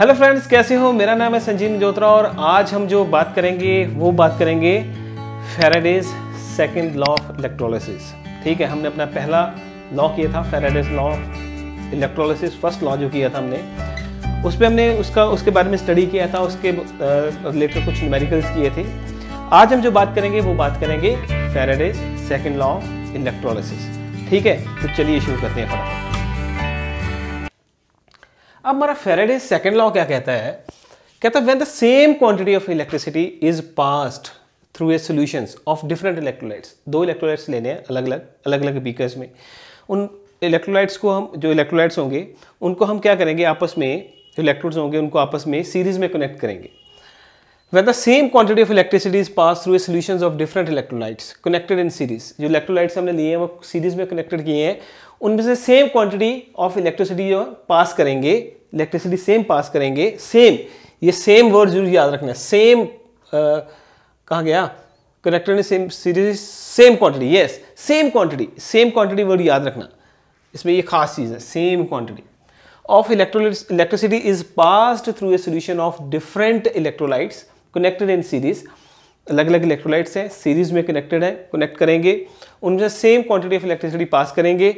hello friends कैसे हो मेरा नाम है संजीव जोत्रा और आज हम जो बात करेंगे वो बात करेंगे Faraday's second law of electrolysis ठीक है हमने अपना पहला लॉ किया था Faraday's law of electrolysis first law जो किया था हमने उस पर हमने उसका उसके बारे में स्टडी किया था उसके रिलेटेड कुछ मेडिकल्स किए थे आज हम जो बात करेंगे वो बात करेंगे Faraday's second law of electrolysis ठीक है तो चलिए शुरू करते हैं फटाफट अब हमारा फेरेडे सेकेंड लॉ क्या कहता है कहता है when the same quantity of electricity is passed through a solution of different electrolytes दो इलेक्ट्रोलाइट्स लेने हैं अलग अलग अलग अलग बीकर्स में उन इलेक्ट्रोलाइट्स को हम जो इलेक्ट्रोलाइट्स होंगे उनको हम क्या करेंगे आपस में जो इलेक्ट्रोड्स होंगे उनको आपस में सीरीज में कनेक्ट करेंगे when the same quantity of electricity is pass through a solution of different electrolytes connected in series जो इलेक्ट्रोलाइट्स हमने लिए हैं वो सीरीज में कनेक्टेड किए हैं उनमें से सेम क्वांटिटी ऑफ इलेक्ट्रिसिटी जो पास करेंगे इलेक्ट्रिसिटी सेम पास करेंगे सेम ये सेम वर्ड जरूर याद रखना सेम कहा गया कनेक्टर ने same series same quantity yes same quantity same quantity word याद रखना इसमें ये खास चीज़ है same quantity of electrolyte electricity is passed through a solution of different electrolytes connected in series अलग अलग इलेक्ट्रोलाइट्स हैं सीरीज में कनेक्टेड है कनेक्ट करेंगे उनमें same quantity of electricity pass करेंगे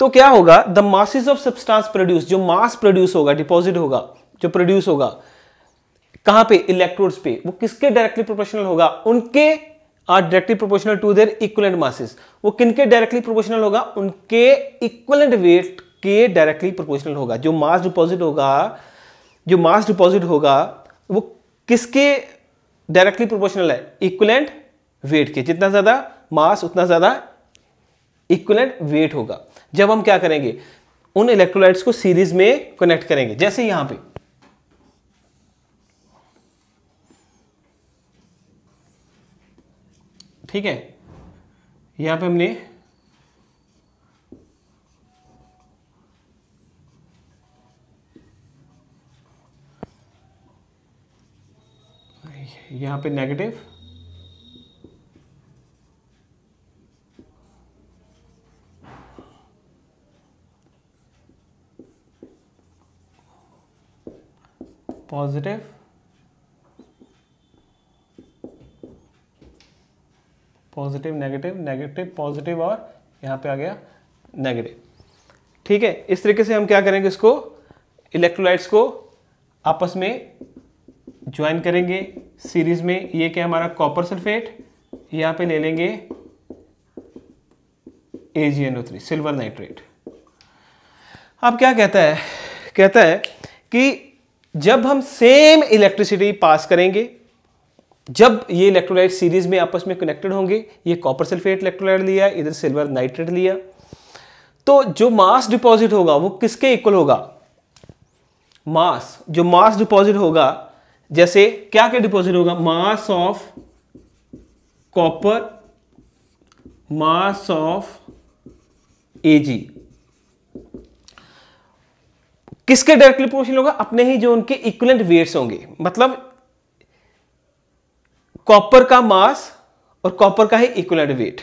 तो क्या होगा the masses of substance produce जो मास प्रोड्यूस होगा डिपॉजिट होगा जो प्रोड्यूस होगा कहां पे इलेक्ट्रोड्स पे वो किसके डायरेक्टली प्रोपोर्शनल होगा उनके are directly proportional to their equivalent masses वो किनके डायरेक्टली प्रोपोर्शनल होगा उनके इक्वलेंट वेट के डायरेक्टली प्रोपोर्शनल होगा जो मास डिपॉजिट होगा जो मास डिपॉजिट होगा वो किसके डायरेक्टली प्रोपोर्शनल है इक्वलेंट वेट के जितना ज्यादा मास उतना ज्यादा इक्वलेंट वेट होगा जब हम क्या करेंगे उन इलेक्ट्रोलाइट्स को सीरीज में कनेक्ट करेंगे जैसे यहां पे ठीक है यहां पे हमने यहां पे negative positive positive negative negative positive और यहां पे आ गया नेगेटिव ठीक है इस तरीके से हम क्या करेंगे इसको इलेक्ट्रोलाइट्स को आपस में ज्वाइन करेंगे सीरीज में ये क्या हमारा कॉपर सल्फेट यहां पे ले लेंगे A G N O three silver nitrate अब क्या कहता है कहता है कि जब हम सेम इलेक्ट्रिसिटी पास करेंगे जब ये इलेक्ट्रोलाइट सीरीज में आपस में कनेक्टेड होंगे ये कॉपर सल्फेट इलेक्ट्रोलाइट लिया इधर सिल्वर नाइट्रेट लिया तो जो मास डिपॉजिट होगा वो किसके इक्वल होगा मास जो मास डिपॉजिट होगा जैसे क्या क्या डिपॉजिट होगा mass of copper mass of AG किसके डायरेक्टली प्रोपोर्शनल होगा अपने ही जो उनके इक्वलेंट वेट्स होंगे मतलब कॉपर का मास और कॉपर का ही इक्वलेंट वेट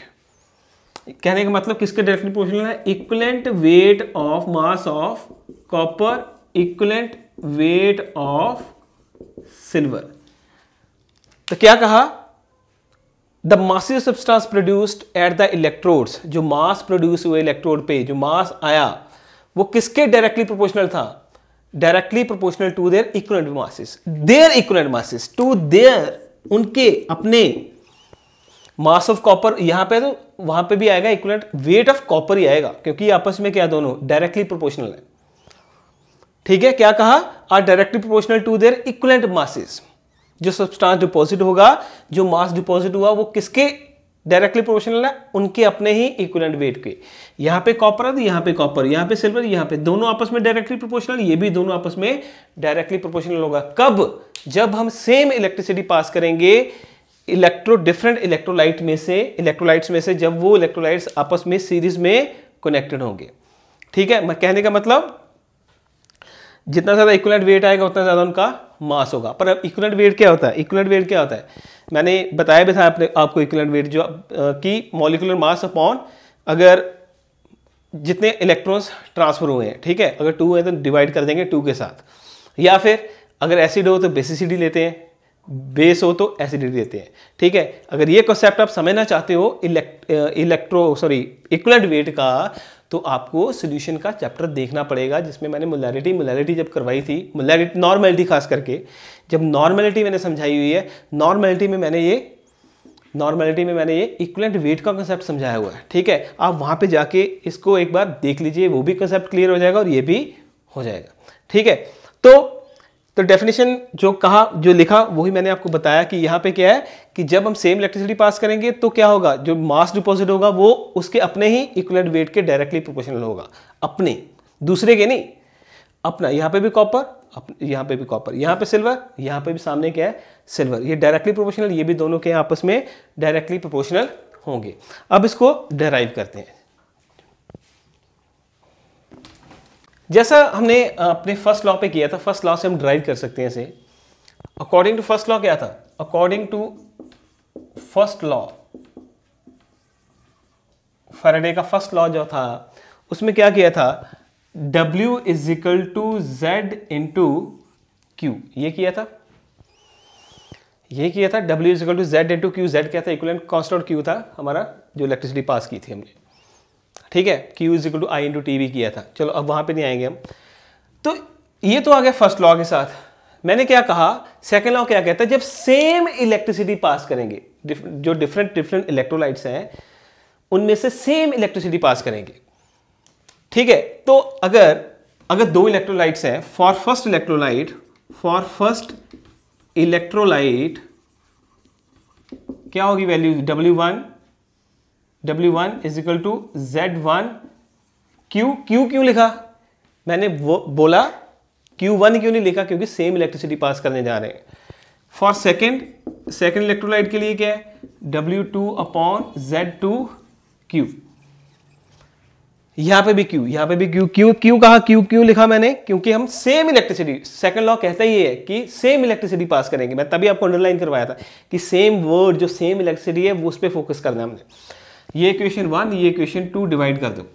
कहने का मतलब किसके डायरेक्टली प्रोपोर्शनल है equivalent weight of mass of copper equivalent weight of silver तो क्या कहा the mass of substance produced at the electrodes जो मास प्रोड्यूस हुए इलेक्ट्रोड पे जो मास आया वो किसके डायरेक्टली प्रोपोर्शनल था directly proportional to their equivalent masses their equivalent masses to their उनके अपने मास ऑफ कॉपर यहां पे तो वहां पे भी आएगा इक्वलेंट वेट ऑफ कॉपर ही आएगा क्योंकि आपस में क्या दोनों डायरेक्टली प्रोपोर्शनल है ठीक है क्या कहा are directly proportional to their equivalent masses जो सब्सटेंस डिपॉजिट होगा जो मास डिपॉजिट हुआ वो किसके डायरेक्टली प्रोपोर्शनल है उनके अपने ही इक्वलेंट वेट के यहाँ पे कॉपर है तो यहाँ पे कॉपर यहाँ पे सिल्वर यहाँ पे दोनों आपस में डायरेक्टली प्रोपोर्शनल ये भी दोनों आपस में डायरेक्टली प्रोपोर्शनल होगा कब जब हम सेम इलेक्ट्रिसिटी पास करेंगे इलेक्ट्रो डिफरेंट इलेक्ट्रोलाइट में से इलेक्ट्रोलाइट्स में से जब वो इलेक्ट्रोलाइट्स आपस में सीरीज में कनेक्टेड होंगे ठीक है कहने का मतलब जितना ज़्यादा इक्वलेंट वेट आएगा उतना ज़्यादा उनका मास होगा पर अब इक्वलेंट वेट क्या होता है इक्वलेंट वेट क्या होता है मैंने बताया भी था आपने आपको इक्वलेंट वेट जो कि मॉलिकुलर मास अपॉन अगर जितने इलेक्ट्रॉन्स ट्रांसफर हुए हैं ठीक है अगर टू है तो डिवाइड कर देंगे टू के साथ या फिर अगर एसिड हो तो बेसिसिटी लेते हैं बेस हो तो एसिडिटी देते हैं ठीक है अगर ये कॉन्सेप्ट आप समझना चाहते हो elect electro sorry equivalent weight का तो आपको सोल्यूशन का चैप्टर देखना पड़ेगा जिसमें मैंने मोलैरिटी मोलैरिटी जब करवाई थी मोलैरिटी नॉर्मेलिटी खास करके जब नॉर्मेलिटी मैंने समझाई हुई है नॉर्मेलिटी में मैंने ये नॉर्मेलिटी में मैंने ये इक्वलेंट वेट का कंसेप्ट समझाया हुआ है ठीक है आप वहाँ पर जाके इसको एक बार देख लीजिए वो भी कंसेप्ट क्लियर हो जाएगा और ये भी हो जाएगा ठीक है तो तो डेफिनेशन जो कहा जो लिखा वही मैंने आपको बताया कि यहाँ पे क्या है कि जब हम सेम इलेक्ट्रिसिटी पास करेंगे तो क्या होगा जो मास डिपॉजिट होगा वो उसके अपने ही इक्वल वेट के डायरेक्टली प्रोपोर्शनल होगा अपने दूसरे के नहीं अपना यहाँ पे भी कॉपर यहाँ पे भी कॉपर यहाँ पे सिल्वर यहाँ पे भी सामने क्या है सिल्वर ये डायरेक्टली प्रोपोर्शनल ये भी दोनों के आपस में डायरेक्टली प्रोपोर्शनल होंगे अब इसको डराइव करते हैं जैसा हमने अपने फर्स्ट लॉ पे किया था फर्स्ट लॉ से हम ड्राइव कर सकते हैं इसे अकॉर्डिंग टू फर्स्ट लॉ क्या था according to first law Faraday का फर्स्ट लॉ जो था उसमें क्या किया था W is equal to Z into Q ये किया था ये किया था W is equal to Z into Q Z क्या था इक्वल कॉन्स्टेंट क्यू था हमारा जो इलेक्ट्रिसिटी पास की थी हमने ठीक है Q is equal to I into T V किया था चलो अब वहाँ पे नहीं आएंगे हम तो ये तो आ गया फर्स्ट लॉ के साथ मैंने क्या कहा सेकेंड लॉ क्या कहता है जब सेम इलेक्ट्रिसिटी पास करेंगे जो डिफरेंट डिफरेंट इलेक्ट्रोलाइट्स हैं उनमें से सेम इलेक्ट्रिसिटी पास करेंगे ठीक है तो अगर अगर दो इलेक्ट्रोलाइट्स हैं for first electrolyte for first electrolyte क्या होगी value W one W one is equal to Z one Q Q क्यों लिखा मैंने वो बोला क्यू वन क्यों नहीं लिखा क्योंकि सेम इलेक्ट्रिसिटी पास करने जा रहे हैं फॉर सेकेंड सेकेंड इलेक्ट्रोलाइट के लिए क्या है W two upon Z two Q यहां पे भी क्यू यहां पे भी क्यू क्यू क्यू कहा क्यू क्यू लिखा मैंने क्योंकि हम सेम इलेक्ट्रिसिटी सेकंड लॉ कहता ही है कि सेम इलेक्ट्रिसिटी पास करेंगे मैं तभी आपको अंडरलाइन करवाया था कि सेम वर्ड जो सेम इलेक्ट्रिसिटी है वो उस पर फोकस करना हमने ये इक्वेशन वन ये इक्वेशन टू डिवाइड कर दो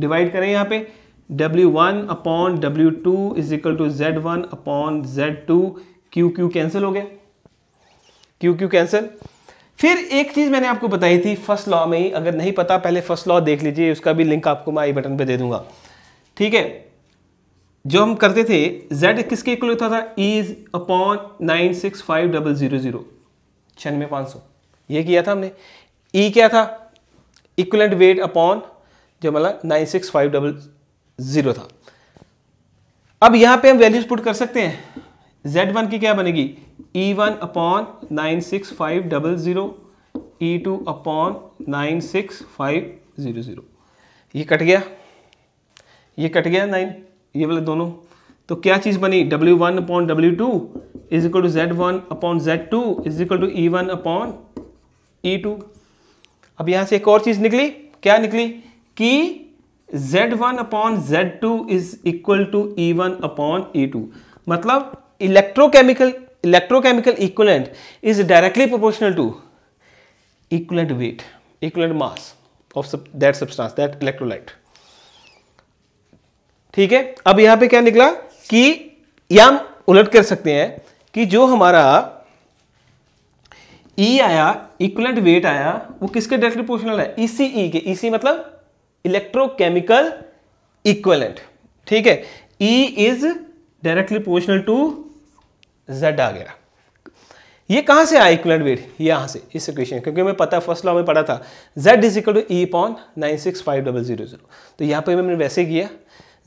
डिवाइड करें यहाँ पे W1 one upon W two is equal to Z one upon Z two Q Q cancel हो गया क्यू क्यू कैंसिल फिर एक चीज़ मैंने आपको बताई थी फर्स्ट लॉ में ही अगर नहीं पता पहले फर्स्ट लॉ देख लीजिए उसका भी लिंक आपको मैं आई बटन पे दे दूंगा ठीक है जो हम करते थे z किसके इक्वल होता था is upon nine six five double zero zero छियानवे पाँच सौ ये किया था हमने ई e क्या था इक्वलेंट वेट अपॉन जो मतलब nine six five double zero था अब यहां पे हम वैल्यूज पुट कर सकते हैं जेड वन की क्या बनेगी E one upon nine six five double zero E two upon nine six five zero zero ये कट गया ये कट गया नाइन ये वाले दोनों तो क्या चीज़ बनी W one upon W two is equal to Z one upon Z two is equal to E one upon E two अब यहां से एक और चीज निकली क्या निकली कि Z1 one upon Z two is equal to E one upon E two मतलब electrochemical electrochemical equivalent is directly proportional to equivalent weight equivalent mass of that substance that electrolyte ठीक है अब यहां पे क्या निकला कि या हम उलट कर सकते हैं कि जो हमारा ई e आया इक्वलेंट वेट आया वो किसके डायरेक्टली प्रोपोर्शनल है इसी e ई e के इसी e मतलब इलेक्ट्रोकेमिकल इक्वलेंट ठीक है E is directly proportional to Z आ गया ये कहां से आया इक्वलेंट वेट यहां से इस इक्वेशन क्योंकि मैं पता फर्स्ट लॉ में पढ़ा था z is equal to E upon nine six five double zero zero तो यहां पर मैंने वैसे किया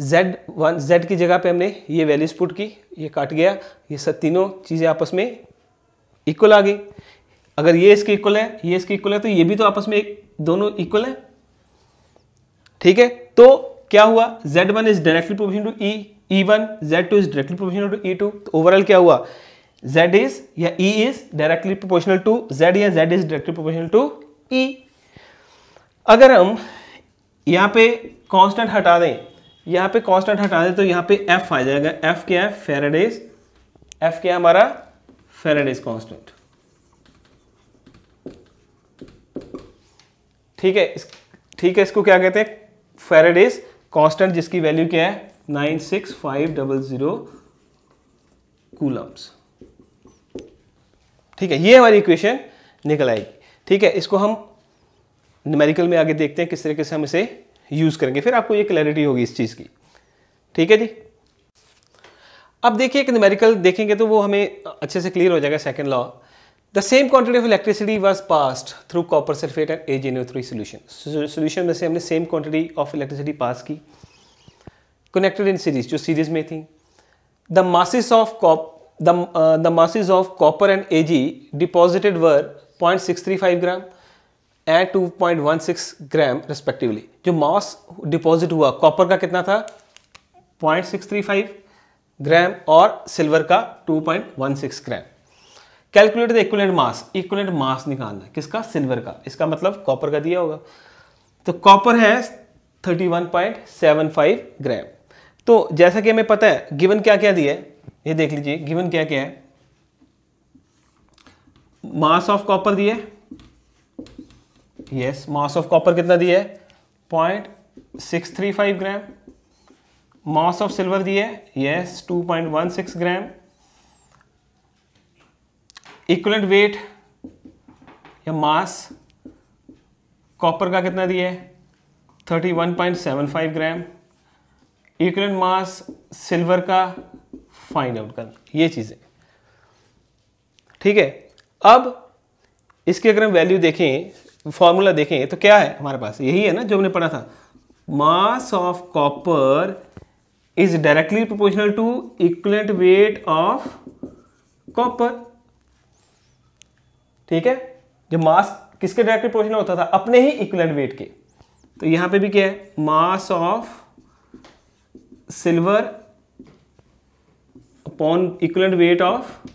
z वन z की जगह पे हमने ये वैल्यूज पुट की ये काट गया ये सब तीनों चीज़ें आपस में इक्वल आ गई अगर ये इसके इक्वल है ये इसके इक्वल है तो ये भी तो आपस में एक दोनों इक्वल है ठीक है तो क्या हुआ Z1 one is directly proportional to E E1 Z2 two is directly proportional to E2 तो ओवरऑल क्या हुआ Z इज या E is directly proportional to Z या Z is directly proportional to E अगर हम यहाँ पे कांस्टेंट हटा दें यहाँ पे कांस्टेंट हटा दें तो यहाँ पे F आ जाएगा F क्या है फेरेडेज F क्या है हमारा फेरेडेज कांस्टेंट ठीक है ठीक है इसको क्या कहते हैं फेरेडेज कांस्टेंट जिसकी वैल्यू क्या है nine six five double zero coulombs ठीक है ये हमारी इक्वेशन निकल आएगी ठीक है इसको हम न्यूमेरिकल में आगे देखते हैं किस तरीके से हम इसे यूज़ करेंगे फिर आपको ये क्लैरिटी होगी इस चीज़ की ठीक है जी अब देखिए एक न्यूमेरिकल देखेंगे तो वो हमें अच्छे से क्लियर हो जाएगा second law the same quantity of electricity was passed through copper sulphate and A G N three solution solution में से हमने same quantity of electricity pass की कनेक्टेड इन सीरीज जो सीरीज में थी the masses of the masses of copper and A G deposited were point six three five gram and two point one six gram respectively जो mass deposit हुआ copper का कितना था point six three five gram और silver का two point one six gram calculate the equivalent mass equivalent mass निकालना किसका silver का इसका मतलब कॉपर का दिया होगा तो कॉपर है 31.75 ग्राम तो जैसा कि हमें पता है गिवन क्या क्या दिया है ये देख लीजिए गिवन क्या क्या है मास ऑफ कॉपर दिया है यस मास ऑफ कॉपर कितना दिया है point gram mass of silver दिया है yes two gram equivalent weight या मास कॉपर का कितना दिया है 31.75 ग्राम इक्वलेंट मास सिल्वर का फाइंड आउट करना ये चीज़ें ठीक है अब इसकी अगर हम वैल्यू देखें फॉर्मूला देखें तो क्या है हमारे पास यही है ना जो हमने पढ़ा था mass of copper is directly proportional to equivalent weight of copper ठीक है जो मास किसके डायरेक्टली प्रोपोर्शनल होता था अपने ही इक्वलेंट वेट के तो यहां पे भी क्या है mass of silver upon equivalent weight of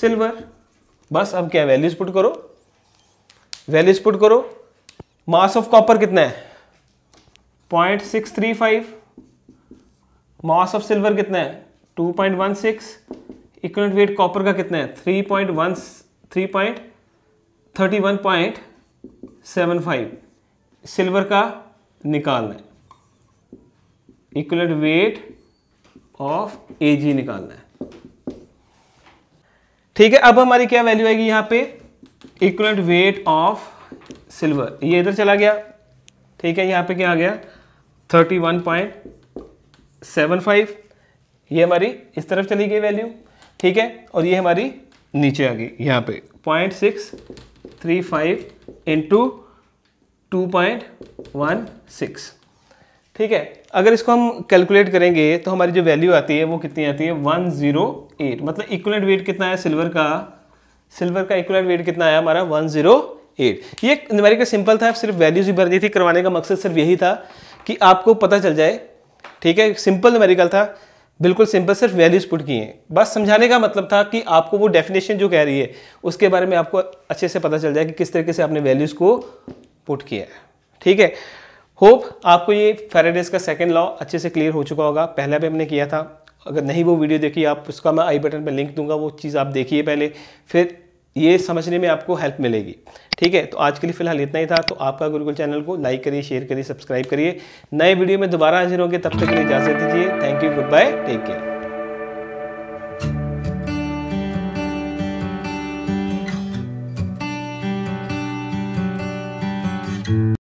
silver बस अब क्या वैल्यूज पुट करो वैल्यूज पुट करो मास ऑफ कॉपर कितना है point six three five mass of silver कितना है two point one six equal weight copper का कितना है three point one three point thirty one point seven five silver का निकालना है इक्वलेट वेट ऑफ ए जी निकालना है ठीक है अब हमारी क्या वैल्यू आएगी यहां पे इक्वलेट वेट ऑफ सिल्वर ये इधर चला गया ठीक है यहां पे क्या आ गया thirty one point seven five ये हमारी इस तरफ चली गई वैल्यू ठीक है और ये हमारी नीचे आ गई यहाँ पे point six three five into two point one six ठीक है अगर इसको हम कैलकुलेट करेंगे तो हमारी जो वैल्यू आती है वो कितनी आती है वन जीरो एट मतलब इक्वलेंट वेट कितना है सिल्वर का सिल्वर का इक्वलेंट वेट कितना आया हमारा वन जीरो एट ये का सिंपल था सिर्फ वैल्यूज ही भर दी थी करवाने का मकसद सिर्फ यही था कि आपको पता चल जाए ठीक है सिंपल न्यूमेरिकल था बिल्कुल सिंपल सिर्फ वैल्यूज़ पुट किए हैं बस समझाने का मतलब था कि आपको वो डेफिनेशन जो कह रही है उसके बारे में आपको अच्छे से पता चल जाए कि किस तरीके से आपने वैल्यूज़ को पुट किया है ठीक है होप आपको ये फेराडेज का सेकेंड लॉ अच्छे से क्लियर हो चुका होगा पहला भी हमने किया था अगर नहीं वो वीडियो देखी आप उसका मैं आई बटन पर लिंक दूंगा वो चीज़ आप देखिए पहले फिर ये समझने में आपको हेल्प मिलेगी ठीक है तो आज के लिए फिलहाल इतना ही था तो आपका गुरुकुल चैनल को लाइक करिए शेयर करिए सब्सक्राइब करिए नए वीडियो में दोबारा हाजिर होंगे तब तक के लिए इजाजत दीजिए thank you goodbye take care